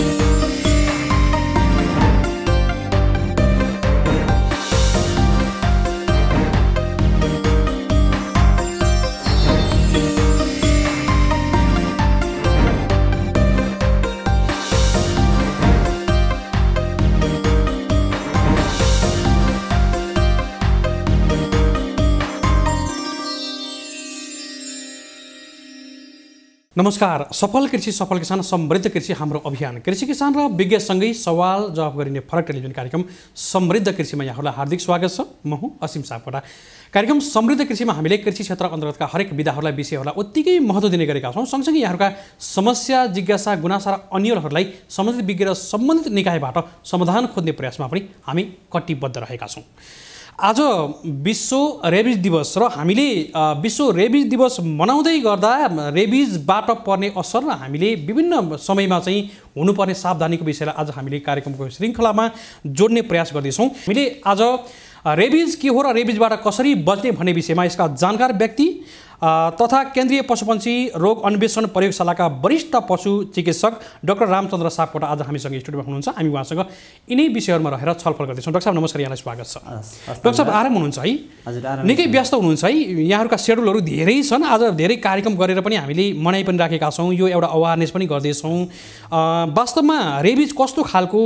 you नमस्कार सफल कृषि सफल किसान समृद्ध कृषि हाम्रो अभियान कृषि किसान र विज्ञसँगै सवाल जवाब गरिने फरक टेलिभिजन कार्यक्रम समृद्ध कृषिमा यहाँहरूलाई हार्दिक स्वागत छ म हुँ असीम सापकोटा कार्यक्रम समृद्ध कृषिमा हामीले कृषि क्षेत्र अन्तर्गतका हरेक विधाहरूलाई विषयहरूलाई उत्तिकै महत्त्व दिने गरेका छौँ सँगसँगै यहाँहरूका समस्या जिज्ञासा गुनासा र अन्यहरूलाई सम्बन्धित विज्ञ र सम्बन्धित निकायबाट समाधान खोज्ने प्रयासमा पनि हामी कटिबद्ध रहेका छौँ आज विश्व रेबिज दिवस र हामीले विश्व रेबिज दिवस मनाउँदै गर्दा रेबिजबाट पर्ने असर र हामीले विभिन्न समयमा चाहिँ हुनुपर्ने सावधानीको विषयलाई आज हामीले कार्यक्रमको श्रृङ्खलामा जोड्ने प्रयास गर्दैछौँ हामीले आज रेबिज के हो र रेबिजबाट कसरी बच्ने भन्ने विषयमा यसका जानकार व्यक्ति तथा केन्द्रीय पशुपन्छी रोग अन्वेषण प्रयोगशालाका वरिष्ठ पशु चिकित्सक डाक्टर रामचन्द्र सापकोटा आज हामीसँग स्टुडियोमा हुनुहुन्छ हामी उहाँसँग यिनै विषयहरूमा रहेर छलफल गर्दैछौँ डाक्टर साहब नमस्कार यहाँलाई स्वागत छ डाक्टर साहब आराम हुनुहुन्छ है निकै व्यस्त हुनुहुन्छ है यहाँहरूका सेड्युलहरू धेरै छन् आज धेरै कार्यक्रम गरेर पनि हामीले मनाइ पनि राखेका छौँ यो एउटा अवेरनेस पनि गर्दैछौँ वास्तवमा रेबिज कस्तो खालको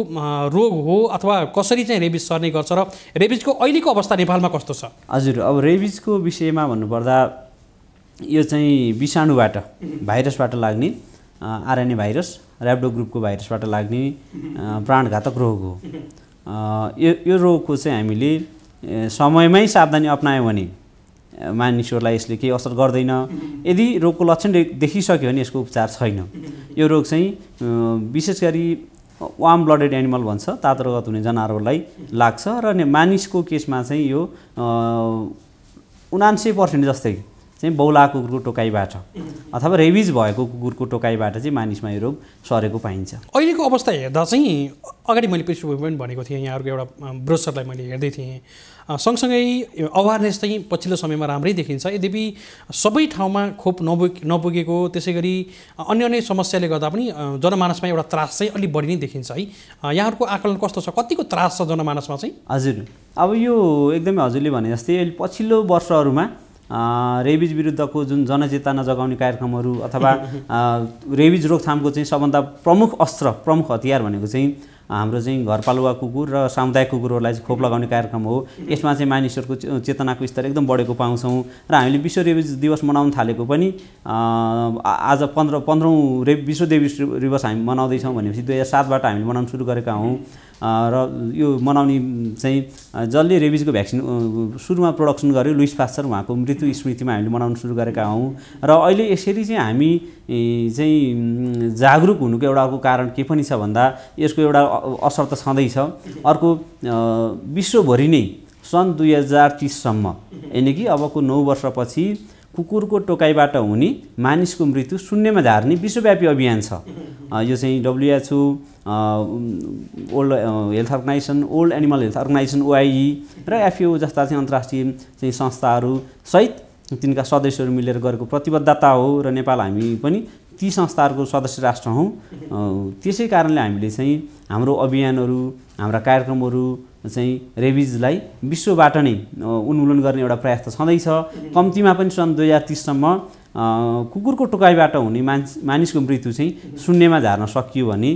रोग हो अथवा कसरी चाहिँ रेबिज सर्ने गर्छ र रेबिजको अहिलेको अवस्था नेपालमा कस्तो छ हजुर अब रेबिजको विषयमा भन्नुपर्दा यो चाहिँ विषाणुबाट भाइरसबाट लाग्ने आरएनए भाइरस ऱ्याप्डो ग्रुपको भाइरसबाट लाग्ने प्राणघातक रोग हो यो यो रोगको चाहिँ हामीले समयमै सावधानी अप्नायौँ भने मानिसहरूलाई यसले केही असर गर्दैन यदि रोगको लक्षण देखिसक्यो भने यसको उपचार छैन यो रोग चाहिँ विशेष गरी वार्म ब्लडेड एनिमल भन्छ तातो हुने जनावरहरूलाई लाग्छ र मानिसको केसमा चाहिँ यो उनान्से पर्सेन्ट जस्तै चाहिँ बौला कुकुरको टोकाइबाट अथवा रेबिज भएको कुकुरको टोकाइबाट चाहिँ मानिसमा यो रोग सरेको पाइन्छ अहिलेको अवस्था हेर्दा चाहिँ अगाडि मैले पृष्ठभूमि पनि भनेको थिएँ यहाँहरूको एउटा ब्रोसरलाई मैले हेर्दै थिएँ सँगसँगै अवेरनेस चाहिँ पछिल्लो समयमा राम्रै देखिन्छ यद्यपि सबै ठाउँमा खोप नपुग नपुगेको त्यसै गरी अन्य अन्य समस्याले गर्दा पनि जनमानसमा एउटा त्रास चाहिँ अलिक बढी नै देखिन्छ है यहाँहरूको आकलन कस्तो छ कतिको त्रास छ जनमानसमा चाहिँ हजुर अब यो एकदमै हजुरले भने जस्तै पछिल्लो वर्षहरूमा रेबिज विरुद्धको जुन जनचेतना जगाउने कार्यक्रमहरू अथवा रेबिज रोकथामको चाहिँ सबभन्दा प्रमुख अस्त्र प्रमुख हतियार भनेको चाहिँ हाम्रो चाहिँ घरपालुवा कुकुर र सामुदायिक कुकुरहरूलाई चाहिँ खोप लगाउने कार्यक्रम हो यसमा चाहिँ मानिसहरूको चेतनाको स्तर एकदम बढेको पाउँछौँ र हामीले विश्व रेबिज दिवस मनाउन थालेको पनि आज पन्ध्र पन्ध्रौँ रे विश्व रेबिज दिवस हामी मनाउँदैछौँ भनेपछि दुई हजार सातबाट हामीले मनाउन सुरु गरेका हौँ र यो मनाउने चाहिँ जसले रेबिजको भ्याक्सिन सुरुमा प्रोडक्सन गर्यो लुइस फास्टर उहाँको मृत्यु स्मृतिमा हामीले मनाउन सुरु गरेका हौँ र अहिले यसरी चाहिँ हामी चाहिँ जागरुक हुनुको एउटा अर्को कारण के पनि छ भन्दा यसको एउटा असर त छँदैछ अर्को विश्वभरि नै सन् दुई हजार तिससम्म यानि कि अबको नौ वर्षपछि कुकुरको टोकाइबाट हुने मानिसको मृत्यु शून्यमा झार्ने विश्वव्यापी अभियान छ यो चाहिँ WHO world health organisation world animal health organisation OIE र एफओ जस्ता चाहिँ अन्तर्राष्ट्रिय चाहिँ संस्थाहरू सहित तिनका सदस्यहरू मिलेर गरेको प्रतिबद्धता हो र नेपाल हामी पनि ती संस्थाहरूको सदस्य राष्ट्र हौँ त्यसै कारणले हामीले चाहिँ हाम्रो अभियानहरू हाम्रा कार्यक्रमहरू चाहिँ रेबिजलाई विश्वबाट नै उन्मूलन गर्ने एउटा प्रयास त छँदैछ कम्तीमा पनि सन् दुई हजार तिससम्म कुकुरको टोकाइबाट हुने मान्छ मानिसको मृत्यु चाहिँ शून्यमा झार्न सकियो भने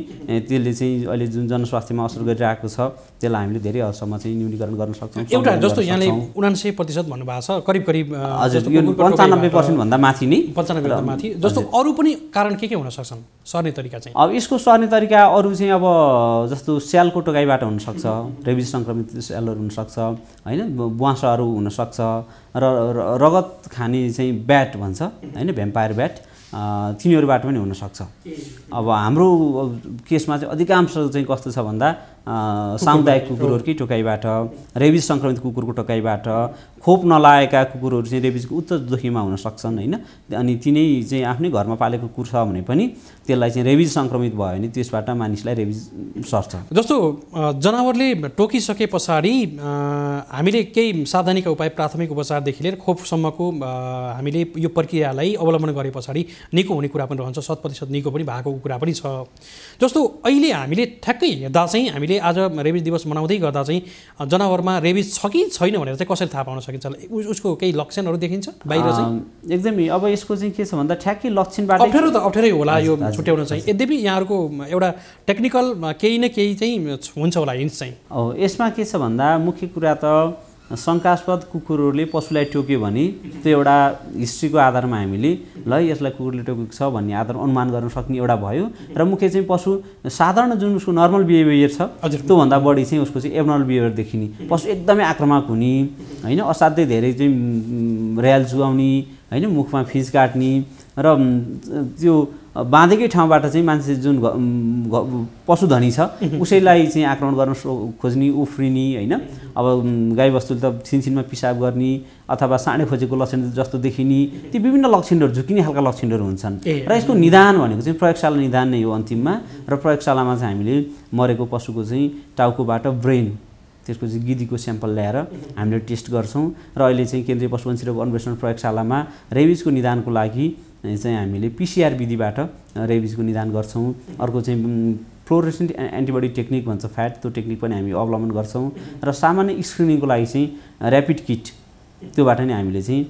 त्यसले चाहिँ अहिले जुन जनस्वास्थ्यमा असर गरिरहेको छ त्यसलाई हामीले धेरै हदसम्म चाहिँ न्यूनीकरण गर्न सक्छौँ एउटा जस्तो यहाँले उनान्सय प्रतिशत भन्नुभएको छ करिब करिब हजुर यो पन्चानब्बे पर्सेन्टभन्दा माथि नै पन्चानब्बे माथि जस्तो अरू पनि कारण के के हुन सक्छन् सर्ने तरिका चाहिँ अब यसको सर्ने तरिका अरू चाहिँ अब जस्तो स्यालको टोकाइबाट हुनसक्छ रेबिज सङ्क्रमित स्यालहरू हुनसक्छ होइन बुवासहरू हुनसक्छ र रगत खाने चाहिँ ब्याट भन्छ होइन भेम्पायर ब्याट तिनीहरूबाट पनि हुनसक्छ अब हाम्रो केसमा चाहिँ अधिकांश चाहिँ कस्तो छ भन्दा सामुदायिक कुकुरहरूकै टोकाइबाट रेबिज सङ्क्रमित कुकुरको टोकाइबाट खोप नलाएका कुकुरहरू चाहिँ रेबिजको उच्च जोखिममा हुन सक्छन् होइन अनि तिनै चाहिँ आफ्नै घरमा पालेको कुकुर छ भने पनि त्यसलाई चाहिँ रेबिज सङ्क्रमित भयो भने त्यसबाट मानिसलाई रेबिज सर्छ जस्तो जनावरले टोकिसके पछाडि हामीले केही सावधानीका उपाय प्राथमिक उपचारदेखि लिएर खोपसम्मको हामीले यो प्रक्रियालाई अवलम्बन गरे पछाडि निको हुने कुरा पनि रहन्छ शत प्रतिशत निको पनि भएको कुरा पनि छ जस्तो अहिले हामीले ठ्याक्कै हेर्दा चाहिँ हामीले हामीले आज रेबिज दिवस मनाउँदै गर्दा चाहिँ जनावरमा रेबिज छ कि छैन भनेर चाहिँ कसरी थाहा पाउन सकिन्छ उसको केही लक्षणहरू देखिन्छ बाहिर चाहिँ एकदमै अब यसको चाहिँ के छ भन्दा ठ्याक्कै लक्षणबाट अप्ठ्यारो त अप्ठ्यारै होला यो छुट्याउन चाहिँ यद्यपि यहाँहरूको एउटा टेक्निकल केही न केही चाहिँ हुन्छ होला हिन्स चाहिँ यसमा के छ भन्दा मुख्य कुरा त शङ्कास्पद कुकुरहरूले पशुलाई टोक्यो भने त्यो एउटा हिस्ट्रीको आधारमा हामीले ल यसलाई कुकुरले टोकेको छ भन्ने आधार अनुमान गर्न सक्ने एउटा भयो र मुख्य चाहिँ पशु साधारण जुन उसको नर्मल बिहेभियर छ त्योभन्दा बढी चाहिँ उसको चाहिँ एबनर्मल बिहेभियर देखिने पशु एकदमै आक्रामक हुने होइन असाध्यै धेरै चाहिँ ऱ्याल चुगाउने होइन मुखमा फिज काट्ने र त्यो बाँधेकै ठाउँबाट चाहिँ मान्छे जुन पशुधनी छ उसैलाई चाहिँ आक्रमण गर्न खोज्ने उफ्रिने होइन अब गाईबस्तुले त छिनछिनमा पिसाब गर्ने अथवा साँडे खोजेको लक्षण जस्तो देखिने ती विभिन्न लक्षणहरू झुकिने खालका लक्षणहरू हुन्छन् र यसको निदान भनेको चाहिँ प्रयोगशाला निदान नै हो अन्तिममा र प्रयोगशालामा चाहिँ हामीले मरेको पशुको चाहिँ टाउकोबाट ब्रेन त्यसको चाहिँ गिदीको स्याम्पल ल्याएर हामीले टेस्ट गर्छौँ र अहिले चाहिँ केन्द्रीय पशुवंशी अन्वेषण प्रयोगशालामा रेबिजको निदानको लागि चाहिँ हामीले पिसिआर विधिबाट रेबिजको निदान गर्छौँ अर्को चाहिँ फ्लोरेसेन्ट एन्टिबडी टेक्निक भन्छ फ्याट त्यो टेक्निक पनि हामी अवलम्बन गर्छौँ र सामान्य स्क्रिनिङको लागि चाहिँ ऱ्यापिड किट त्योबाट नै हामीले चाहिँ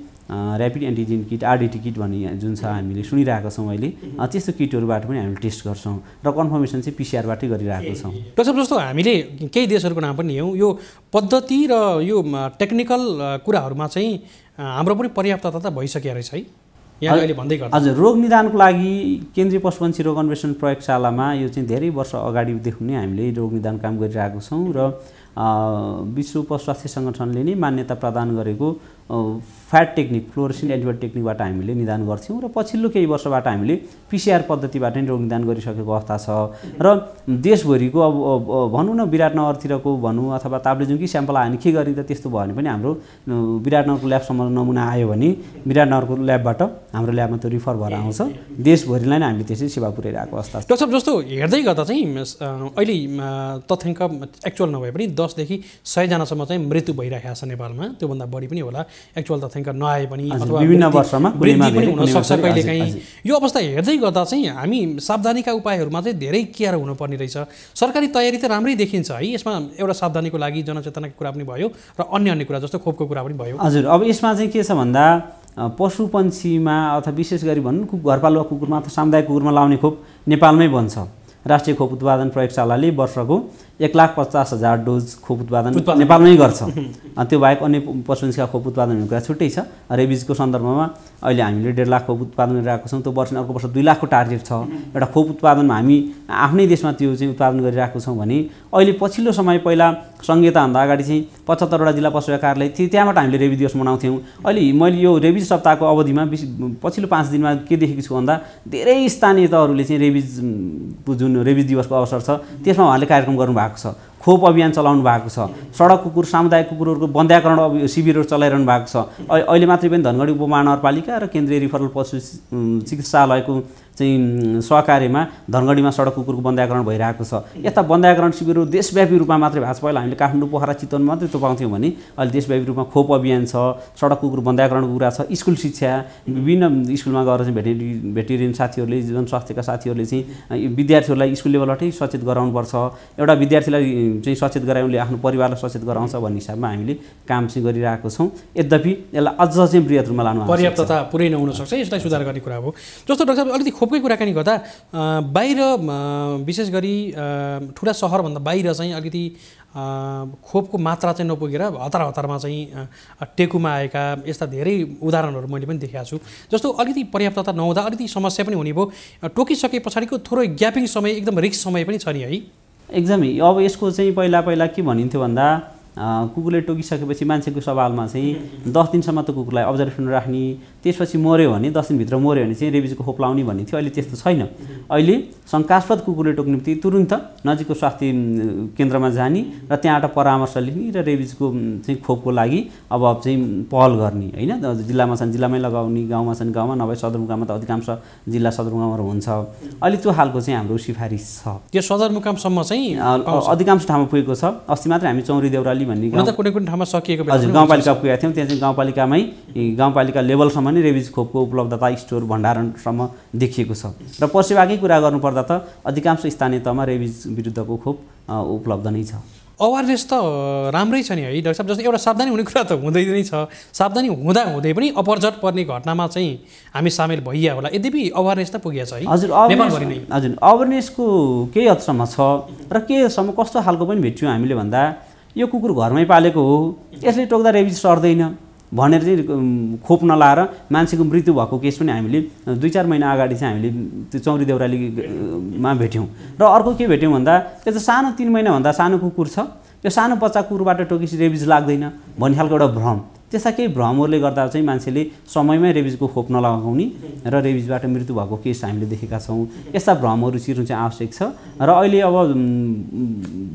rapid antigen kit RDT kit भन्ने जुन छ हामीले सुनिरहेको छौँ अहिले त्यस्तो किटहरूबाट पनि हामीले टेस्ट गर्छौँ र कन्फर्मेसन चाहिँ पिसिआरबाटै गरिरहेको छौँ डक्टर जस्तो हामीले केही देशहरूको नाम पनि हेऊँ यो पद्धति र यो टेक्निकल कुराहरूमा चाहिँ हाम्रो पनि पर्याप्तता त भइसकेको रहेछ है हजुर रोग निदानको लागि केन्द्रीय पशुपन्छी रोग अन्वेषण प्रयोगशालामा यो चाहिँ धेरै वर्ष अगाडिदेखि नै हामीले रोग निदान काम गरिरहेको छौँ र विश्व पशु स्वास्थ्य सङ्गठनले नै मान्यता प्रदान गरेको फ्याट टेक्निक फ्लोरेसिन एन्टिबायो टेक्निकबाट हामीले निदान गर्थ्यौँ र पछिल्लो केही वर्षबाट हामीले पिसिआर पद्धतिबाट नै रोग निदान गरिसकेको अवस्था छ र देशभरिको अब भनौँ न विराटनगरतिरको भनौँ अथवा ताप्लेजुङकी स्याम्पल हामी के गरिन्छ त त्यस्तो भयो भने पनि हाम्रो विराटनगरको ल्याबसम्म नमुना आयो भने विराटनगरको ल्याबबाट हाम्रो ल्याबमा त्यो रिफर भएर आउँछ देशभरिलाई नै हामीले त्यसरी सेवा पुऱ्याइरहेको अवस्था छ डक्टर जस्तो हेर्दै गर्दा चाहिँ अहिले तथ्याङ्क एक्चुअल नभए पनि दसदेखि सयजनासम्म चाहिँ मृत्यु भइरहेको छ नेपालमा त्योभन्दा बढी पनि होला एक्चुअल तथ्याङ्क नआए पनि अथवा विभिन्न वर्षमा पनि हुनसक्छ कहिलेकाहीँ यो अवस्था हेर्दै गर्दा चाहिँ हामी सावधानीका उपायहरूमा चाहिँ धेरै केयर हुनुपर्ने रहेछ सरकारी तयारी त राम्रै देखिन्छ है यसमा एउटा सावधानीको लागि जनचेतनाको कुरा पनि भयो र अन्य अन्य कुरा जस्तो खोपको कुरा पनि भयो हजुर अब यसमा चाहिँ के छ भन्दा पशु अथवा विशेष गरी भनौँ घरपालुवा कुकुरमा अथवा सामुदायिक कुकुरमा लाउने खोप नेपालमै बन्छ राष्ट्रिय खोप उत्पादन प्रयोगशालाले वर्षको एक लाख पचास हजार डोज खोप उत्पादन नेपालमै गर्छ त्यो बाहेक अन्य पशुवंशीका खोप उत्पादन हुने कुरा छुट्टै छ रेबिजको सन्दर्भमा अहिले हामीले डेढ लाख खोप उत्पादन गरिरहेको छौँ त्यो वर्ष अर्को वर्ष दुई लाखको टार्गेट छ एउटा खोप उत्पादनमा हामी आफ्नै देशमा त्यो चाहिँ उत्पादन गरिरहेको छौँ भने अहिले पछिल्लो समय पहिला सङ्घीयताभन्दा अगाडि चाहिँ पचहत्तरवटा जिल्ला पशु कार्यालय थिए त्यहाँबाट हामीले रेबी दिवस मनाउँथ्यौँ अहिले मैले यो रेबिज सप्ताहको अवधिमा बिस पछिल्लो पाँच दिनमा के देखेको छु भन्दा धेरै स्थानीय तहहरूले चाहिँ रेबिजको जुन रेबिज दिवसको अवसर छ त्यसमा उहाँले कार्यक्रम गर्नुभएको भएको छ खोप अभियान चलाउनु भएको छ सडक कुकुर सामुदायिक कुकुरहरूको बन्द्याकरण शिविरहरू चलाइरहनु भएको छ अहिले मात्रै पनि धनगढी उपमहानगरपालिका र केन्द्रीय रिफरल पशु चिकित्सालयको चाहिँ सहकार्यमा धनगढीमा सडक कुकुरको बन्द्याकरण भइरहेको छ यस्ता बन्द्याकरण शिविरहरू देशव्यापी रूपमा मात्रै भएको छ पहिला हामीले काठमाडौँ पोखरा चितवन मात्रै तोपाउँथ्यौँ भने अहिले देशव्यापी रूपमा खोप अभियान छ सडक कुकुर बन्द्याकरणको कुरा छ स्कुल शिक्षा विभिन्न स्कुलमा गएर चाहिँ भेटेरी भेटेरियन साथीहरूले जनस्वास्थ्यका साथीहरूले चाहिँ विद्यार्थीहरूलाई स्कुल लेभलबाटै सचेत गराउनुपर्छ एउटा विद्यार्थीलाई चाहिँ सचेत उसले आफ्नो परिवारलाई सचेत गराउँछ भन्ने हिसाबमा हामीले काम चाहिँ गरिरहेको छौँ यद्यपि यसलाई अझ चाहिँ वृहत रूपमा लानु पर्याप्तता पुरै नहुन सक्छ यसलाई सुधार गर्ने कुरा हो जस्तो डाक्टर अलिकति खोपकै कुराकानी गर्दा बाहिर विशेष गरी ठुला सहरभन्दा बाहिर चाहिँ अलिकति खोपको मात्रा चाहिँ नपुगेर हतार हतारमा चाहिँ टेकुमा आएका यस्ता धेरै उदाहरणहरू मैले पनि देखाएको छु जस्तो अलिकति पर्याप्तता नहुँदा अलिकति समस्या पनि हुने भयो टोकिसके पछाडिको थोरै ग्यापिङ समय एकदम रिक्स समय पनि छ नि है एकदमै अब यसको चाहिँ पहिला पहिला के भनिन्थ्यो भन्दा कुकुरले टोकिसकेपछि मान्छेको सवालमा चाहिँ दस दिनसम्म त कुकुरलाई अब्जर्भेसन राख्ने त्यसपछि मऱ्यो भने दस दिनभित्र मऱ्यो भने चाहिँ रेबिजको खोप लाउने भन्ने थियो अहिले त्यस्तो छैन अहिले शङ्कास्पद कुकुरले टोक्ने बित्तिकै तुरुन्त नजिकको स्वास्थ्य केन्द्रमा जाने र त्यहाँबाट परामर्श लिने र रेबिजको चाहिँ खोपको लागि अब चाहिँ पहल गर्ने होइन जिल्लामा छन् जिल्लामै लगाउने गाउँमा छन् गाउँमा नभए सदरमुकाममा त अधिकांश जिल्ला सदरमुकामहरू हुन्छ अहिले त्यो खालको चाहिँ हाम्रो सिफारिस छ त्यो सदरमुकामसम्म चाहिँ अधिकांश ठाउँमा पुगेको छ अस्ति मात्रै हामी चौरी देउराली भन्ने त कुनै कुनै ठाउँमा सकिएको हजुर गाउँपालिका पुगेका थियौँ त्यहाँ चाहिँ गाउँपालिकामै गाउँपालिका लेभलसम्म नै रेबिज खोपको उपलब्धता स्टोर भण्डारणसम्म देखिएको छ र पर्सेवाकै कुरा गर्नुपर्दा त अधिकांश स्थानीय तहमा रेबिज विरुद्धको खोप उपलब्ध नै छ अवेरनेस त राम्रै छ नि है डाक्टर साहब जस्तो एउटा सावधानी हुने कुरा त हुँदै नै छ सावधानी हुँदा हुँदै पनि अपरझट पर्ने घटनामा चाहिँ हामी सामेल भइया होला यद्यपि अवेरनेस त पुगेको छ है हजुर हजुर अवेरनेसको केही हदसम्म छ र केही हदसम्म कस्तो खालको पनि भेट्यौँ हामीले भन्दा यो कुकुर घरमै पालेको हो यसले टोक्दा रेबिज सर्दैन भनेर चाहिँ खोप नलाएर मान्छेको मृत्यु भएको केस पनि हामीले दुई चार महिना अगाडि चाहिँ हामीले त्यो चौरी देउरालीमा भेट्यौँ र अर्को के भेट्यौँ भन्दा त्यो त सानो तिन महिनाभन्दा सानो कुकुर छ यो सानो बच्चा कुकुरबाट टोकेपछि रेबिज लाग्दैन भन्ने खालको एउटा भ्रम त्यस्ता केही भ्रमहरूले गर्दा चाहिँ मान्छेले समयमै रेबिजको खोप नलगाउने र रेबिजबाट मृत्यु भएको केस हामीले देखेका छौँ यस्ता भ्रमहरू चिर्नु चाहिँ आवश्यक छ र अहिले अब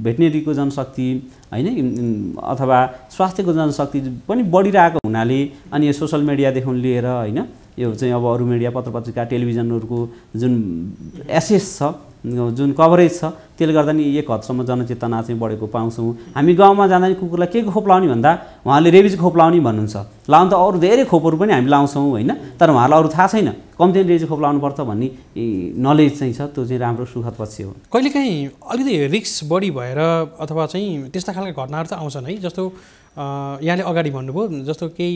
भेटनेरीको जनशक्ति होइन अथवा स्वास्थ्यको जनशक्ति पनि बढिरहेको हुनाले अनि यो सोसल मिडियादेखि लिएर होइन यो चाहिँ अब अरू मिडिया पत्र पत्रिका टेलिभिजनहरूको जुन एसेस छ जुन कभरेज छ त्यसले गर्दा नि एक हदसम्म जनचेतना चाहिँ बढेको पाउँछौँ हामी गाउँमा जाँदा नि कुकुरलाई के खोप लाउने भन्दा उहाँले रेबिज खोप लाउने भन्नुहुन्छ लाउनु त अरू धेरै खोपहरू पनि हामी लाउँछौँ होइन तर उहाँलाई अरू थाहा छैन कम्ती रेबिज खोप लाउनुपर्छ भन्ने नलेज चाहिँ छ त्यो चाहिँ राम्रो सुखद पक्ष हो कहिलेकाहीँ अलिकति रिक्स बढी भएर अथवा चाहिँ त्यस्ता खालका घटनाहरू त आउँछन् है जस्तो यहाँले अगाडि भन्नुभयो जस्तो केही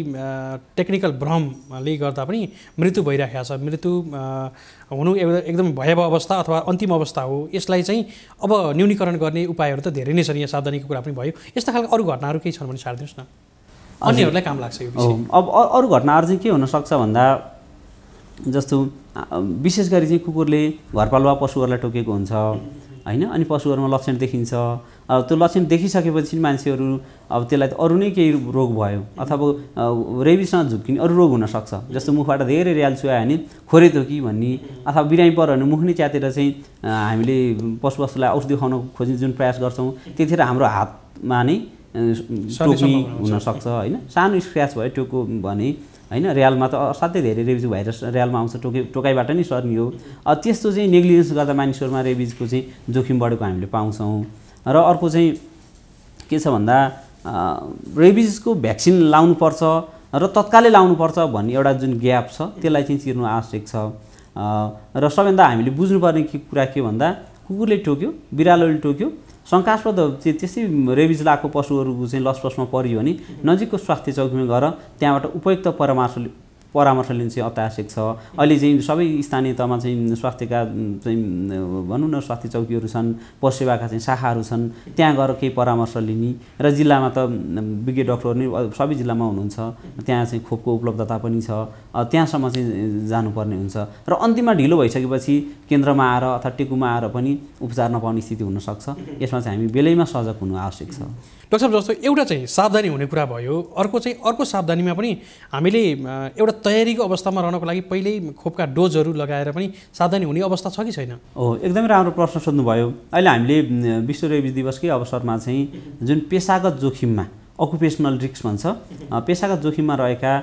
टेक्निकल भ्रमले गर्दा पनि मृत्यु भइराखेको छ मृत्यु हुनु एकदम भयावह अवस्था अथवा अन्तिम अवस्था हो यसलाई चाहिँ अब न्यूनीकरण गर्ने उपायहरू त धेरै नै छन् यहाँ सावधानीको कुरा पनि भयो यस्ता खालको अरू घटनाहरू केही छन् भने सारिदिनुहोस् न अन्यहरूलाई काम लाग्छ यो अब अरू घटनाहरू चाहिँ के हुनसक्छ भन्दा जस्तो विशेष गरी चाहिँ कुकुरले घरपालुवा पशुहरूलाई टोकेको हुन्छ होइन अनि पशुहरूमा लक्षण देखिन्छ त्यो लक्षण देखिसकेपछि मान्छेहरू अब त्यसलाई त अरू नै केही रोग भयो अथवा रेबिसमा झुक्किने अरू रोग हुनसक्छ जस्तो मुखबाट धेरै रियाल भने हाने खोरे कि भन्ने अथवा बिरामी पऱ्यो भने मुख नै च्यातेर चाहिँ हामीले पशु पशुलाई औषधि खुवाउन खोज्ने जुन प्रयास गर्छौँ त्यतिखेर हाम्रो हातमा नै टोकी हुनसक्छ होइन सानो स्क्र्याच भयो टोको भने होइन रियालमा त असाध्यै धेरै रेबिज भाइरस रियालमा आउँछ टोके टोकाइबाट नै सर्ने हो त्यस्तो चाहिँ नेग्लिजेन्स गर्दा मानिसहरूमा रेबिजको चाहिँ जोखिम बढेको हामीले पाउँछौँ र अर्को चाहिँ के छ भन्दा रेबिजको भ्याक्सिन लाउनुपर्छ र तत्कालै लाउनुपर्छ भन्ने एउटा जुन ग्याप छ त्यसलाई चाहिँ चिर्नु आवश्यक छ र सबैभन्दा हामीले बुझ्नुपर्ने कुरा के भन्दा कुकुरले टोक्यो बिरालोले टोक्यो शङ्कास्पद त्यस्तै रेबिज लागेको पशुहरू चाहिँ लसपसमा परियो भने नजिकको स्वास्थ्य चौकीमा गएर त्यहाँबाट उपयुक्त परामर्श परामर्श लिनु चाहिँ अत्यावश्यक छ अहिले चाहिँ सबै स्थानीय तहमा चाहिँ स्वास्थ्यका चाहिँ भनौँ न स्वास्थ्य चौकीहरू छन् पशुसेवाका चाहिँ शाखाहरू छन् त्यहाँ गएर केही परामर्श लिने र जिल्लामा त विज्ञ डक्टरहरू नै सबै जिल्लामा हुनुहुन्छ त्यहाँ चाहिँ खोपको उपलब्धता पनि छ त्यहाँसम्म चाहिँ जानुपर्ने हुन्छ र अन्तिममा ढिलो भइसकेपछि केन्द्रमा आएर अथवा टेकुमा आएर पनि उपचार नपाउने स्थिति हुनसक्छ यसमा चाहिँ हामी बेलैमा सजग हुनु आवश्यक छ डक्टर साहब जस्तो एउटा चाहिँ सावधानी हुने कुरा भयो अर्को चाहिँ अर्को सावधानीमा पनि हामीले एउटा तयारीको अवस्थामा रहनको लागि पहिल्यै खोपका डोजहरू लगाएर पनि सावधानी हुने अवस्था छ कि छैन हो एकदमै राम्रो प्रश्न सोध्नुभयो अहिले हामीले विश्व रेबी दिवसकै अवसरमा चाहिँ जुन पेसागत जोखिममा अकुपेसनल रिक्स भन्छ पेसागत जोखिममा रहेका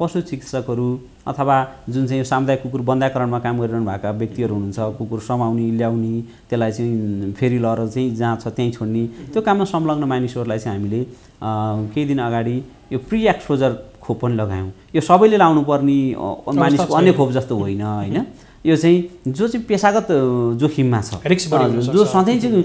पशु चिकित्सकहरू अथवा जुन चाहिँ सामुदायिक कुकुर बन्दाकरणमा काम गरिरहनु भएका व्यक्तिहरू हुनुहुन्छ कुकुर समाउने ल्याउने त्यसलाई चाहिँ फेरि लर चाहिँ जहाँ छ त्यहीँ छोड्ने त्यो काममा संलग्न मानिसहरूलाई चाहिँ हामीले केही दिन अगाडि यो प्रि एक्सपोजर खोप पनि लगायौँ यो सबैले लाउनुपर्ने मानिसको अन्य खोप जस्तो होइन होइन यो चाहिँ जो चाहिँ पेसागत जोखिममा छ जो सधैँ चाहिँ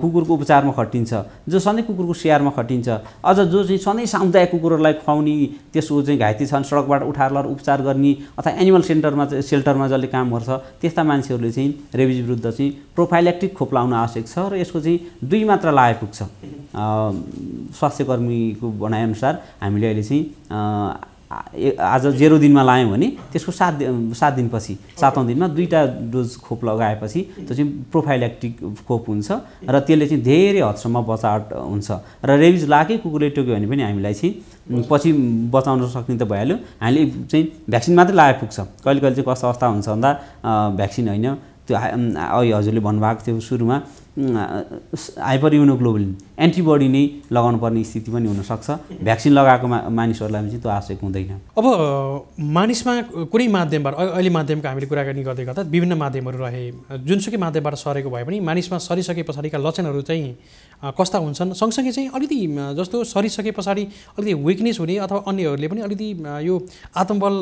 कुकुरको उपचारमा खटिन्छ जो सधैँ कुकुरको स्याहारमा खटिन्छ अझ जो चाहिँ सधैँ सामुदायिक कुकुरलाई खुवाउने त्यसको चाहिँ घाइते छन् सडकबाट उठाएर लगेर उपचार गर्ने अथवा एनिमल सेन्टरमा सेल्टरमा जसले काम गर्छ त्यस्ता मान्छेहरूले चाहिँ रेबिज विरुद्ध चाहिँ प्रोफाइलेक्ट्रिक खोप लाउन आवश्यक छ र यसको चाहिँ दुई मात्रा लाए पुग्छ स्वास्थ्यकर्मीको भनाइअनुसार हामीले अहिले चाहिँ आज जेरो दिनमा लायौँ भने त्यसको सात सात दिनपछि सातौँ दिनमा दुईवटा डोज खोप लगाएपछि त्यो चाहिँ प्रोफाइलेक्टिक खोप हुन्छ र त्यसले चाहिँ धेरै हदसम्म बचावट हुन्छ र रेबिज लाग्यो कुकुरले टोक्यो भने पनि हामीलाई चाहिँ पछि बचाउन सक्ने त भइहाल्यो हामीले चाहिँ भ्याक्सिन मात्रै लगाए पुग्छ कहिले कहिले चाहिँ कस्तो अवस्था हुन्छ भन्दा भ्याक्सिन होइन त्यो हजुरले भन्नुभएको थियो सुरुमा हाइपर इम्युनोग्लोबुलिन एन्टिबडी नै पर्ने स्थिति पनि हुनसक्छ भ्याक्सिन लगाएको मा मानिसहरूलाई चाहिँ त्यो आवश्यक हुँदैन अब मानिसमा कुनै माध्यमबाट अहिले माध्यमको हामीले कुराकानी गर्दै गर्दा विभिन्न माध्यमहरू रहे जुनसुकै माध्यमबाट सरेको भए पनि मानिसमा सरिसके पछाडिका लक्षणहरू चाहिँ कस्ता हुन्छन् सँगसँगै चाहिँ अलिकति जस्तो सरिसके पछाडि अलिकति विकनेस हुने अथवा अन्यहरूले पनि अलिकति यो आत्मबल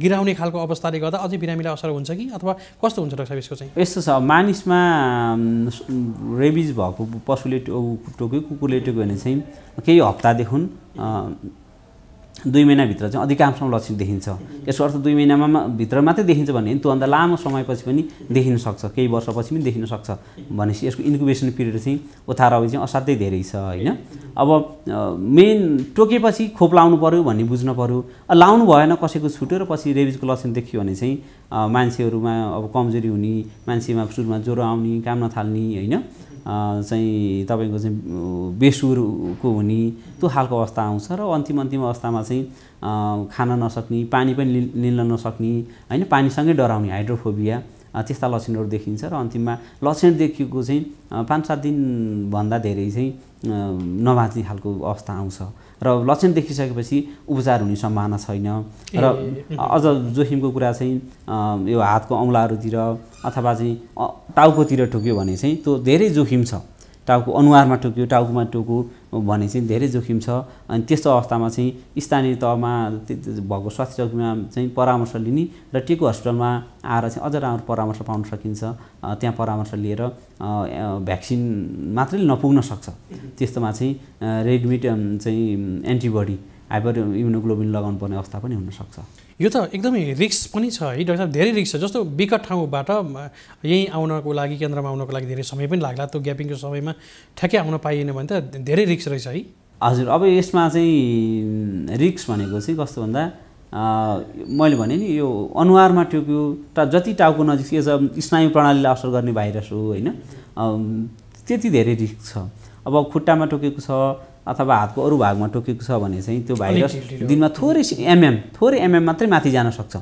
गिराउने खालको अवस्थाले गर्दा अझै बिरामीलाई असर हुन्छ कि अथवा कस्तो हुन्छ डाक्टर यसको चाहिँ यस्तो छ मानिसमा रेबिज भएको पशुले टोक्यो कुकुरले टोक्यो भने चाहिँ केही हप्तादेखि दुई महिनाभित्र चाहिँ अधिकांश लक्षण देखिन्छ यसको अर्थ दुई महिनामा भित्र मात्रै देखिन्छ भने त्योभन्दा लामो समयपछि पनि देखिन सक्छ केही वर्षपछि पनि देखिन सक्छ भनेपछि यसको इन्क्युबेसन पिरियड चाहिँ अवधि चाहिँ असाध्यै धेरै छ होइन अब मेन टोकेपछि खोप लाउनु पऱ्यो भन्ने बुझ्नु पऱ्यो लाउनु भएन कसैको छुट्यो र पछि रेबिजको लक्षण देखियो भने चाहिँ मान्छेहरूमा अब कमजोरी हुने मान्छेमा सुरुमा ज्वरो आउने काम नथाल्ने होइन चाहिँ तपाईँको चाहिँ बेसुरको हुने त्यो खालको अवस्था आउँछ र अन्तिम अन्तिम अवस्थामा चाहिँ खान नसक्ने पानी पनि लिन नसक्ने होइन पानीसँगै डराउने हाइड्रोफोबिया त्यस्ता लक्षणहरू देखिन्छ र अन्तिममा लक्षण देखिएको चाहिँ पाँच सात दिनभन्दा धेरै चाहिँ नभाँच्ने खालको अवस्था आउँछ र लक्षण देखिसकेपछि उपचार हुने सम्भावना छैन र अझ जोखिमको कुरा चाहिँ यो हातको औँलाहरूतिर अथवा चाहिँ टाउकोतिर ठोक्यो भने चाहिँ त्यो धेरै जोखिम छ टाउको अनुहारमा टोक्यो टाउकोमा टोक्यो भने चाहिँ धेरै जोखिम छ अनि त्यस्तो अवस्थामा चाहिँ स्थानीय तहमा भएको स्वास्थ्य चौकीमा चाहिँ परामर्श लिने र टेको हस्पिटलमा आएर चाहिँ अझ राम्रो परामर्श पाउन सकिन्छ त्यहाँ परामर्श लिएर भ्याक्सिन मात्रै नपुग्न सक्छ त्यस्तोमा चाहिँ रेडमिट चाहिँ एन्टिबडी हाइपर इम्युनोग्लोबिन लगाउनु पर्ने अवस्था पनि हुनसक्छ यो त एकदमै रिक्स पनि छ है डाक्टर साहब धेरै रिक्स छ जस्तो विकट ठाउँबाट यहीँ आउनको लागि केन्द्रमा आउनको लागि धेरै समय पनि लाग्ला त्यो ग्यापिङको समयमा ठ्याक्कै आउन पाइएन भने त धेरै रिक्स रहेछ है हजुर अब यसमा चाहिँ रिक्स भनेको चाहिँ कस्तो भन्दा मैले भने नि यो अनुहारमा टोक्यो त जति टाउको नजिक स्नायु प्रणालीलाई असर गर्ने भाइरस हो होइन त्यति धेरै रिक्स छ अब खुट्टामा टोकेको छ अथवा हातको अरू भागमा टोकेको छ भने चाहिँ त्यो भाइरस दिनमा थोरै एमएम थोरै एमएम मात्रै माथि जान सक्छ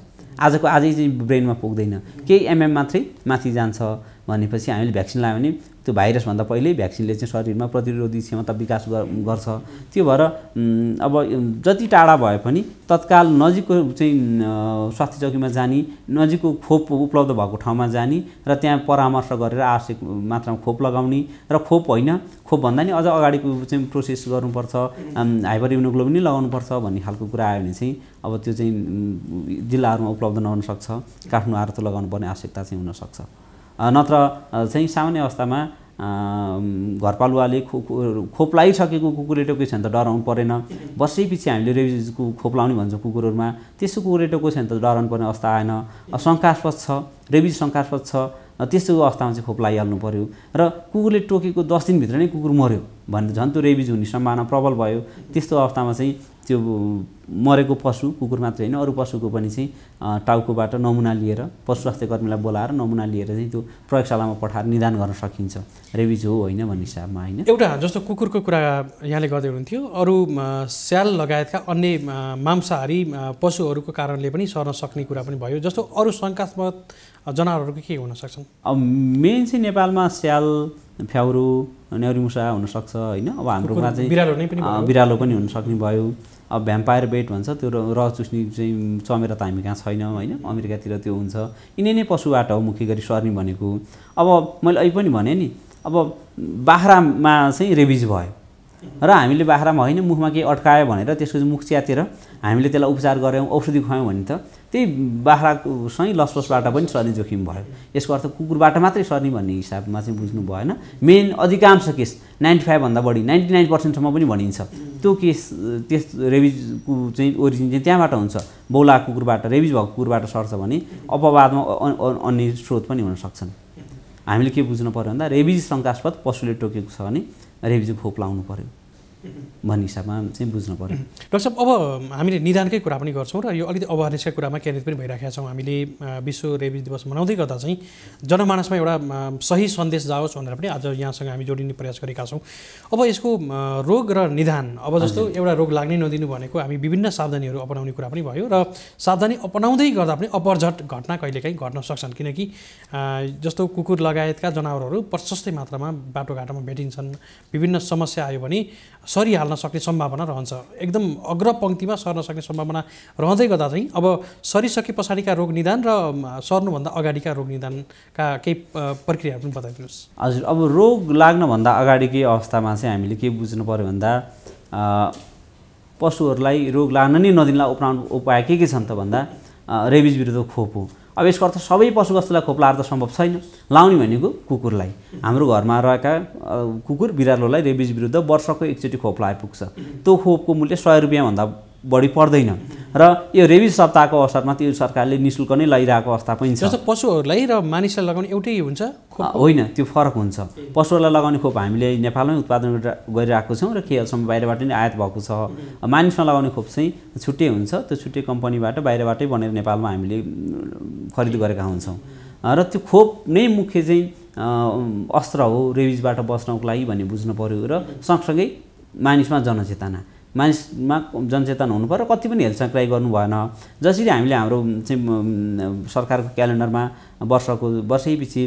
आजको आजै चाहिँ ब्रेनमा पुग्दैन केही एमएम मात्रै माथि जान्छ भनेपछि हामीले भ्याक्सिन लगायो भने त्यो भाइरसभन्दा पहिल्यै भ्याक्सिनले चाहिँ शरीरमा प्रतिरोधी क्षमता विकास गर्छ त्यो भएर अब जति टाढा भए पनि तत्काल नजिकको चाहिँ स्वास्थ्य चौकीमा जाने नजिकको खोप उपलब्ध भएको ठाउँमा जाने र त्यहाँ परामर्श गरेर आवश्यक मात्रामा खोप लगाउने र खोप होइन खोपभन्दा नि अझ अगाडिको चाहिँ प्रोसेस गर्नुपर्छ हाइपर नै लगाउनुपर्छ भन्ने खालको कुरा आयो भने चाहिँ अब त्यो चाहिँ जिल्लाहरूमा उपलब्ध नहुनसक्छ काठमाडौँ आएर त लगाउनु पर्ने आवश्यकता चाहिँ हुनसक्छ नत्र चाहिँ सामान्य अवस्थामा घरपालुवाले खो खोप लगाइसकेको कुकुरले टोकेको छ भने त डराउनु परेन वर्षै पछि हामीले रेबिजको खोप लाउने भन्छौँ कुकुरहरूमा त्यस्तो कुकुरले टोकेको छ भने त डराउनु पर्ने अवस्था आएन शङ्कास्पद छ रेबिज शङ्कास्पद छ त्यस्तो अवस्थामा चाहिँ खोप लगाइहाल्नु पऱ्यो र कुकुरले टोकेको दस दिनभित्र नै कुकुर मऱ्यो भने झन् त्यो रेबिज हुने सम्भावना प्रबल भयो त्यस्तो अवस्थामा चाहिँ त्यो मरेको पशु कुकुर मात्रै होइन अरू पशुको पनि चाहिँ टाउकोबाट नमुना लिएर पशु स्वास्थ्य कर्मीलाई बोलाएर नमुना लिएर चाहिँ त्यो प्रयोगशालामा पठाएर निदान गर्न सकिन्छ रेबिज हो होइन भन्ने हिसाबमा होइन एउटा जस्तो कुकुरको कुरा यहाँले गर्दै हुनुहुन्थ्यो अरू स्याल लगायतका अन्य मांसाहारी पशुहरूको कारणले पनि सर्न सक्ने कुरा पनि भयो जस्तो अरू शङ्कात्मक जनावरहरूको के हुन सक्छन् अब मेन चाहिँ नेपालमा स्याल फ्याउरो न्याउरी मुसा हुनसक्छ होइन अब हाम्रोमा चाहिँ बिरालो नै पनि बिरालो पनि हुनसक्ने भयो अब भ्याम्पायर बेट भन्छ त्यो र चुस्नी चाहिँ चमेर त हामी कहाँ छैन होइन अमेरिकातिर त्यो हुन्छ यिनै नै पशुबाट हो मुख्य गरी सर्ने भनेको अब मैले अहिले पनि भने नि अब बाख्रामा चाहिँ रेबिज भयो र हामीले बाख्रामा होइन मुखमा केही अड्कायो भनेर त्यसको मुख च्यातेर हामीले त्यसलाई उपचार गऱ्यौँ औषधि खुवायौँ भने त त्यही बाख्राको सही लसपसबाट पनि सर्ने जोखिम भयो यसको अर्थ कुकुरबाट मात्रै सर्ने भन्ने हिसाबमा चाहिँ बुझ्नु भएन मेन अधिकांश केस नाइन्टी फाइभभन्दा बढी नाइन्टी नाइन पर्सेन्टसम्म पनि भनिन्छ त्यो केस त्यस रेबिजको चाहिँ ओरिजिन चाहिँ त्यहाँबाट हुन्छ बौला कुकुरबाट रेबिज भएको कुकुरबाट सर्छ भने अपवादमा अन्य स्रोत पनि हुन सक्छन् हामीले के बुझ्नु पऱ्यो भन्दा रेबिज शङ्कास्पद पशुले टोकेको छ भने रेबिज खोप लाउनु पऱ्यो भन्ने हिसाबमा चाहिँ बुझ्नु पऱ्यो डक्टर साहब अब हामीले निदानकै कुरा पनि गर्छौँ र यो अलिकति अवेरनेसकै कुरामा केन्द्रित पनि भइराखेका छौँ हामीले विश्व रेबी दिवस मनाउँदै गर्दा चाहिँ जनमानसमा एउटा सही सन्देश जाओस् भनेर पनि आज यहाँसँग हामी जोडिने प्रयास गरेका छौँ अब यसको रोग र निदान अब जस्तो एउटा रोग लाग्नै नदिनु भनेको हामी विभिन्न सावधानीहरू अपनाउने कुरा पनि भयो र सावधानी अपनाउँदै गर्दा पनि अपरझट घटना कहिलेकाहीँ घट्न सक्छन् किनकि जस्तो कुकुर लगायतका जनावरहरू प्रशस्तै मात्रामा बाटोघाटोमा भेटिन्छन् विभिन्न समस्या आयो भने सरिहाल्न सक्ने सम्भावना रहन्छ एकदम अग्र पङ्क्तिमा सर्न सक्ने सम्भावना रहँदै गर्दा चाहिँ अब सरिसके पछाडिका रोग निदान र सर्नुभन्दा अगाडिका रोग निदानका केही प्रक्रियाहरू पनि बताइदिनुहोस् हजुर अब रोग लाग्नभन्दा अगाडिकै अवस्थामा चाहिँ हामीले के बुझ्नु पऱ्यो भन्दा पशुहरूलाई रोग लाग्न नै नदिनलाई उपना उपाय के के छन् त भन्दा रेबिज विरुद्ध खोप हो अब यसको अर्थ सबै पशुवस्तुलाई खोप लाएर त सम्भव छैन लाउने भनेको कुकुरलाई हाम्रो घरमा रहेका कुकुर बिरालोलाई रेबिज विरुद्ध वर्षको एकचोटि खोप लाएर पुग्छ त्यो खोपको मूल्य सय रुपियाँभन्दा बढी पर्दैन र यो रेबिज सप्ताहको अवसरमा त्यो सरकारले नि शुल्क नै लगाइरहेको अवस्था पनि छ जस्तो पशुहरूलाई र मानिसलाई लगाउने एउटै हुन्छ होइन त्यो फरक हुन्छ पशुहरूलाई लगाउने खोप हामीले नेपालमै उत्पादन गरिरहेको छौँ र केएलसम्म बाहिरबाट नै आयात भएको छ मानिसमा लगाउने खोप चाहिँ छुट्टै हुन्छ त्यो छुट्टै कम्पनीबाट बाहिरबाटै बनेर नेपालमा हामीले खरिद गरेका हुन्छौँ र त्यो खोप नै मुख्य चाहिँ अस्त्र हो रेबिजबाट बस्नको लागि भन्ने बुझ्नु पऱ्यो र सँगसँगै मानिसमा जनचेतना मानिसमा जनचेतन हुनुपऱ्यो कति पनि हेल्थ हेलचक्राइ गर्नु भएन जसरी हामीले हाम्रो चाहिँ सरकारको क्यालेन्डरमा वर्षको वर्षैपछि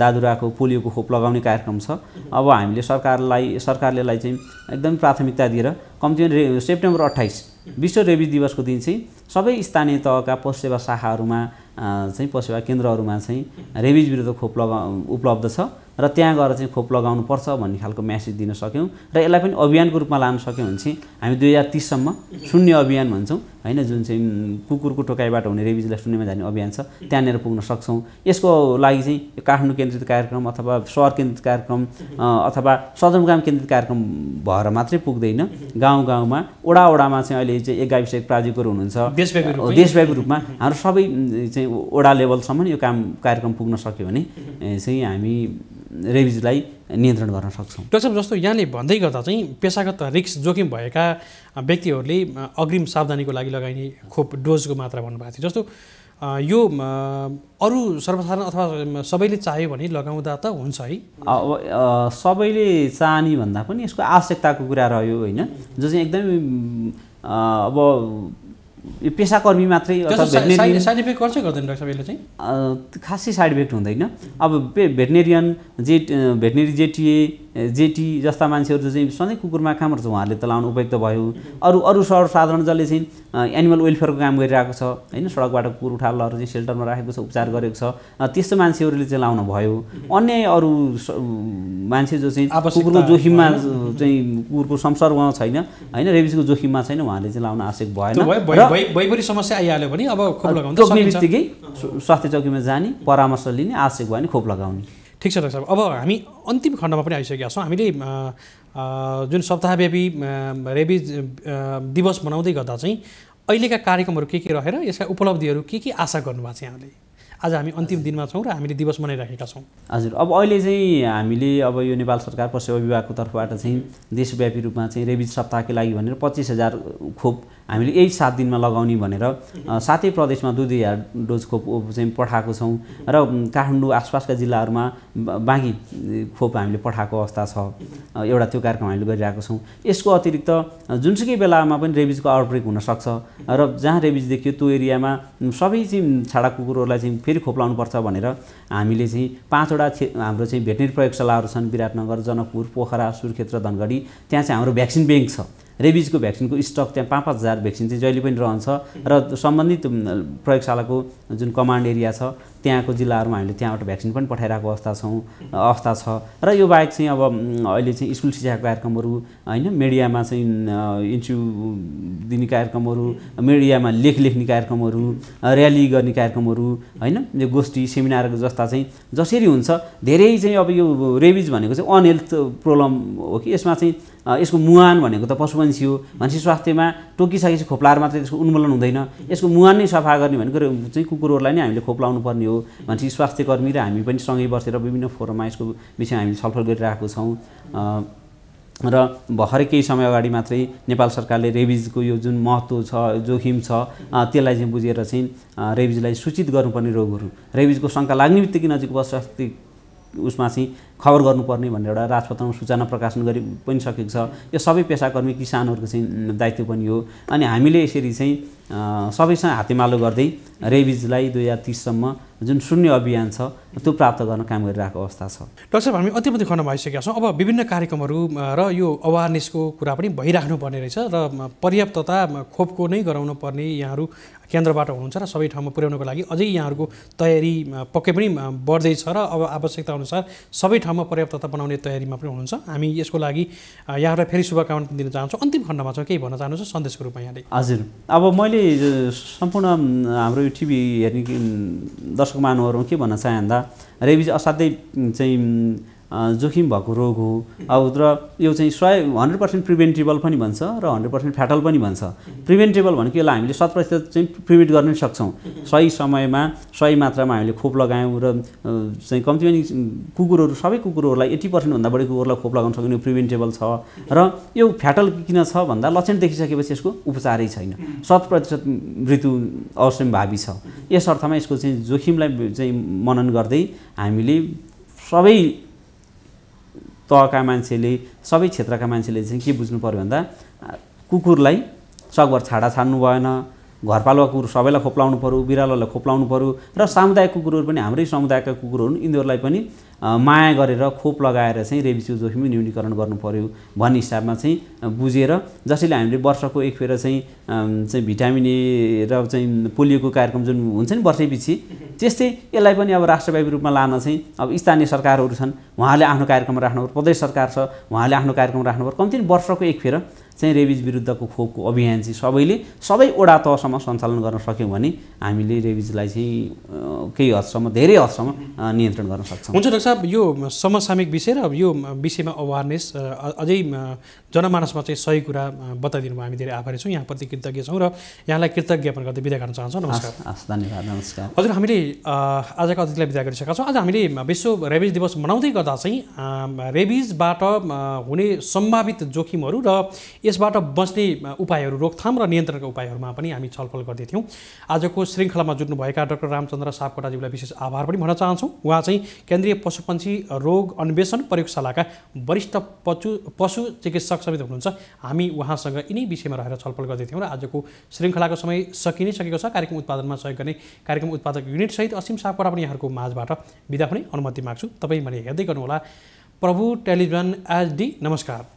दादुराको पोलियोको खोप लगाउने कार्यक्रम छ अब हामीले सरकारलाई सरकारलेलाई चाहिँ एकदम प्राथमिकता दिएर कम्तीमा सेप्टेम्बर अट्ठाइस विश्व रेबिज दिवसको दिन चाहिँ सबै स्थानीय तहका सेवा शाखाहरूमा चाहिँ पशुसेवा केन्द्रहरूमा चाहिँ रेबिज विरुद्ध खोप लगा उपलब्ध छ र त्यहाँ गएर चाहिँ खोप लगाउनुपर्छ भन्ने खालको म्यासेज दिन सक्यौँ र यसलाई पनि अभियानको रूपमा लान सक्यौँ भने चाहिँ हामी दुई हजार तिससम्म शून्य अभियान भन्छौँ होइन जुन चाहिँ कुकुरको टोकाइबाट हुने रेबिज लेफ्टुनेमा जाने अभियान छ त्यहाँनिर पुग्न सक्छौँ यसको लागि चाहिँ काठमाडौँ केन्द्रित कार्यक्रम अथवा सहर केन्द्रित कार्यक्रम अथवा सदरमुकाम केन्द्रित कार्यक्रम भएर मात्रै पुग्दैन गाउँ गाउँमा ओडा ओडामा चाहिँ अहिले चाहिँ एक गाविस एक प्राधिकरण हुनुहुन्छ देशव्यापी रूपमा हाम्रो सबै चाहिँ ओडा लेभलसम्म यो काम कार्यक्रम पुग्न सक्यो भने चाहिँ हामी रेबिजलाई नियन्त्रण गर्न सक्छौँ डक्टर जस्तो यहाँले भन्दै गर्दा चाहिँ पेसागत रिक्स जोखिम भएका व्यक्तिहरूले अग्रिम सावधानीको लागि लगाइने खोप डोजको मात्रा भन्नुभएको थियो जस्तो यो अरू सर्वसाधारण अथवा सबैले चाह्यो भने लगाउँदा त हुन्छ है अब सबैले चाहने भन्दा पनि यसको आवश्यकताको कुरा रह्यो होइन जो चाहिँ एकदमै अब यो पेसाकर्मी मात्रै अथवा भेटनेरियन साइड इफेक्ट गर्छ गर्दैन डाक्टर साहबले चाहिँ खासै साइड इफेक्ट हुँदैन अब भेटनेरियन जे भेटनेरी जेटिए जेटी जस्ता मान्छेहरू चाहिँ सधैँ कुकुरमा काम गर्छ उहाँहरूले त लाउनु उपयुक्त भयो अरू अरू सर साधारण जसले चाहिँ एनिमल वेलफेयरको काम गरिरहेको छ होइन सडकबाट कुकुर उठालहरू चाहिँ सेल्टरमा राखेको छ उपचार गरेको छ त्यस्तो मान्छेहरूले चाहिँ लाउनु भयो अन्य अरू मान्छे जो चाहिँ कुकुरको जोखिममा चाहिँ कुकुरको संसर्गमा छैन होइन रेबिसको जोखिममा छैन उहाँले चाहिँ लाउन आवश्यक भएन समस्या आइहाल्यो भने अब खोप लगाउनु बित्तिकै स्वास्थ्य चौकीमा जाने परामर्श लिने आवश्यक भयो भने खोप लगाउने ठिक छ डाक्टर साहब अब हामी अन्तिम खण्डमा पनि आइसकेका छौँ हामीले जुन सप्ताहव्यापी रेबिज दिवस मनाउँदै गर्दा चाहिँ अहिलेका कार्यक्रमहरू के के रहेर यसका उपलब्धिहरू के के आशा गर्नुभएको छ यहाँले आज हामी अन्तिम दिनमा छौँ र हामीले दिवस मनाइराखेका छौँ हजुर अब अहिले चाहिँ हामीले अब यो नेपाल सरकार पशु विभागको तर्फबाट चाहिँ देशव्यापी रूपमा चाहिँ रेबिज सप्ताहकै लागि भनेर पच्चिस हजार खोप हामीले यही सात दिनमा लगाउने भनेर सातै प्रदेशमा दुई दुई हजार डोज खोप चाहिँ पठाएको छौँ र काठमाडौँ आसपासका जिल्लाहरूमा बाँकी खोप हामीले पठाएको अवस्था छ एउटा त्यो कार्यक्रम हामीले गरिरहेको छौँ यसको अतिरिक्त जुनसुकै बेलामा पनि रेबिजको आउटब्रेक हुनसक्छ र जहाँ रेबिज देखियो त्यो एरियामा सबै चाहिँ छाडा कुकुरहरूलाई चाहिँ फेरि खोप लाउनुपर्छ भनेर हामीले चाहिँ पाँचवटा हाम्रो चाहिँ भेटनेरी प्रयोगशालाहरू छन् विराटनगर जनकपुर पोखरा सुर्खेत र धनगढी त्यहाँ चाहिँ हाम्रो भ्याक्सिन ब्याङ्क छ रेबिजको भ्याक्सिनको स्टक त्यहाँ पाँच पाँच हजार भ्याक्सिन चाहिँ जहिले पनि रहन्छ र सम्बन्धित प्रयोगशालाको जुन कमान्ड एरिया छ त्यहाँको जिल्लाहरूमा हामीले त्यहाँबाट भ्याक्सिन पनि पठाइरहेको अवस्था छौँ अवस्था छ र यो बाहेक चाहिँ अब अहिले चाहिँ स्कुल शिक्षा कार्यक्रमहरू होइन मिडियामा चाहिँ इन्ट्यु दिने कार्यक्रमहरू मिडियामा लेख लेख्ने कार्यक्रमहरू ऱ्याली गर्ने कार्यक्रमहरू होइन यो गोष्ठी सेमिनार जस्ता चाहिँ जसरी हुन्छ धेरै चाहिँ अब यो रेबिज भनेको चाहिँ अनहेल्थ प्रब्लम हो कि यसमा चाहिँ यसको मुहान भनेको त पशुपन्छी हो भनेपछि स्वास्थ्यमा टोकिसकेपछि खोप्लाएर मात्रै त्यसको उन्मूलन हुँदैन यसको मुहान नै सफा गर्ने भनेको चाहिँ कुकुरहरूलाई नै हामीले खोप लाउनु पर्ने हो भनेपछि स्वास्थ्यकर्मी र हामी पनि सँगै बसेर विभिन्न फोरममा यसको विषयमा हामीले छलफल गरिरहेको छौँ र भर्खरै केही समय अगाडि मात्रै नेपाल सरकारले रेबिजको यो जुन महत्त्व छ जोखिम छ त्यसलाई चाहिँ बुझेर चाहिँ रेबिजलाई सूचित गर्नुपर्ने रोगहरू रेबिजको शङ्का लाग्ने बित्तिकै नजिक स्वास्थ्य उसमा चाहिँ खबर गर्नुपर्ने भनेर एउटा राजपत्रमा सूचना प्रकाशन गरि पनि सकेको छ यो सबै पेसाकर्मी किसानहरूको चाहिँ दायित्व पनि हो अनि हामीले यसरी चाहिँ सबैसँग हातेमालो गर्दै रेबिजलाई दुई हजार तिससम्म जुन शून्य अभियान छ त्यो प्राप्त गर्न काम गरिरहेको अवस्था छ डक्टर साहब हामी अतिपति खण्डमा आइसकेका छौँ अब विभिन्न कार्यक्रमहरू र यो अवेरनेसको कुरा पनि भइराख्नु पर्ने रहेछ र पर्याप्तता खोपको नै गराउनु पर्ने यहाँहरू केन्द्रबाट हुनुहुन्छ र सबै ठाउँमा पुर्याउनको लागि अझै यहाँहरूको तयारी पक्कै पनि बढ्दैछ र अब आवश्यकता अनुसार सबै ठाउँमा पर्याप्तता बनाउने तयारीमा पनि हुनुहुन्छ हामी यसको लागि यहाँहरूलाई फेरि शुभकामना दिन चाहन्छौँ अन्तिम खण्डमा छ केही भन्न चाहनुहुन्छ सन्देशको रूपमा यहाँले हजुर अब मैले सम्पूर्ण हाम्रो यो टिभी हेर्ने दर्शक मानवहरू के भन्न चाहे भन्दा रेबिज असाध्यै चाहिँ जोखिम भएको रोग हो अब र यो चाहिँ सय हन्ड्रेड पर्सेन्ट प्रिभेन्टेबल पनि भन्छ र हन्ड्रेड पर्सेन्ट फ्याटल पनि भन्छ प्रिभेन्टेबल भनेको यसलाई हामीले शत प्रतिशत चाहिँ प्रिभेन्ट गर्नै सक्छौँ सही समयमा सही मात्रामा हामीले खोप लगायौँ र चाहिँ कम्ती पनि कुकुरहरू सबै कुकुरहरूलाई एट्टी पर्सेन्टभन्दा बढी कुकुरलाई खोप लगाउन सक्ने प्रिभेन्टेबल छ र यो फ्याटल किन छ भन्दा लक्षण देखिसकेपछि यसको उपचारै छैन शत प्रतिशत मृत्यु अवश्यम्भावी छ यस अर्थमा यसको चाहिँ जोखिमलाई चाहिँ मनन गर्दै हामीले सबै तहका मान्छेले सबै क्षेत्रका मान्छेले चाहिँ के बुझ्नु पऱ्यो भन्दा कुकुरलाई सकभर छाडा छाड्नु भएन घरपालुवा कुकुर सबैलाई खोप खोप्लाउनु पऱ्यो बिरालोलाई खोप खोप्लाउनु पऱ्यो र सामुदायिक कुकुरहरू पनि हाम्रै समुदायका कुकुर हुन् यिनीहरूलाई पनि माया गरेर खोप लगाएर चाहिँ रेबिच्यु जोखिम न्यूनीकरण गर्नु पऱ्यो भन्ने हिसाबमा चाहिँ बुझेर जसैले हामीले वर्षको एक फेर चाहिँ चाहिँ भिटामिन ए र चाहिँ पोलियोको कार्यक्रम जुन हुन्छ नि वर्षैपछि त्यस्तै यसलाई पनि अब राष्ट्रव्यापी रूपमा लान चाहिँ अब स्थानीय सरकारहरू छन् उहाँहरूले आफ्नो कार्यक्रम राख्नु प्रदेश सरकार छ उहाँले आफ्नो कार्यक्रम राख्नु कम्ती वर्षको एक फेर चाहिँ रेबिज विरुद्धको खोपको अभियान चाहिँ सबैले सबै ओडा तहसम्म सञ्चालन गर्न सक्यौँ भने हामीले रेबिजलाई चाहिँ केही हदसम्म धेरै हदसम्म नियन्त्रण गर्न सक्छौँ हुन्छ डाक्टर साहब यो समसामयिक विषय र यो विषयमा अवेरनेस अझै जनमानसमा चाहिँ सही कुरा बताइदिनु हामी धेरै आभारी छौँ यहाँप्रति कृतज्ञ छौँ र यहाँलाई कृतज्ञ ज्ञापन गर्दै विदा गर्न चाहन्छौँ नमस्कार धन्यवाद नमस्कार हजुर हामीले आजको अतिथिलाई विदा गरिसकेका छौँ आज हामीले विश्व रेबिज दिवस मनाउँदै गर्दा चाहिँ रेबिजबाट हुने सम्भावित जोखिमहरू र यसबाट बस्ने उपायहरू रोकथाम र नियन्त्रणका उपायहरूमा पनि हामी छलफल गर्दै गर्दैथ्यौँ आजको श्रृङ्खलामा जुट्नुभएका डाक्टर रामचन्द्र सापकोटाज्यूलाई विशेष आभार पनि भन्न चाहन्छौँ उहाँ चाहिँ केन्द्रीय पशुपन्छी रोग अन्वेषण प्रयोगशालाका वरिष्ठ पशु पशु चिकित्सक समेत हुनुहुन्छ हामी उहाँसँग यिनै विषयमा रहेर छलफल गर्दै थियौँ र आजको श्रृङ्खलाको समय सकि नै सकेको छ कार्यक्रम उत्पादनमा सहयोग गर्ने कार्यक्रम उत्पादक युनिटसहित असीम सापकोटा पनि यहाँहरूको माझबाट बिदा हुने अनुमति माग्छु तपाईँ मैले हेर्दै गर्नुहोला प्रभु टेलिभिजन एचडी नमस्कार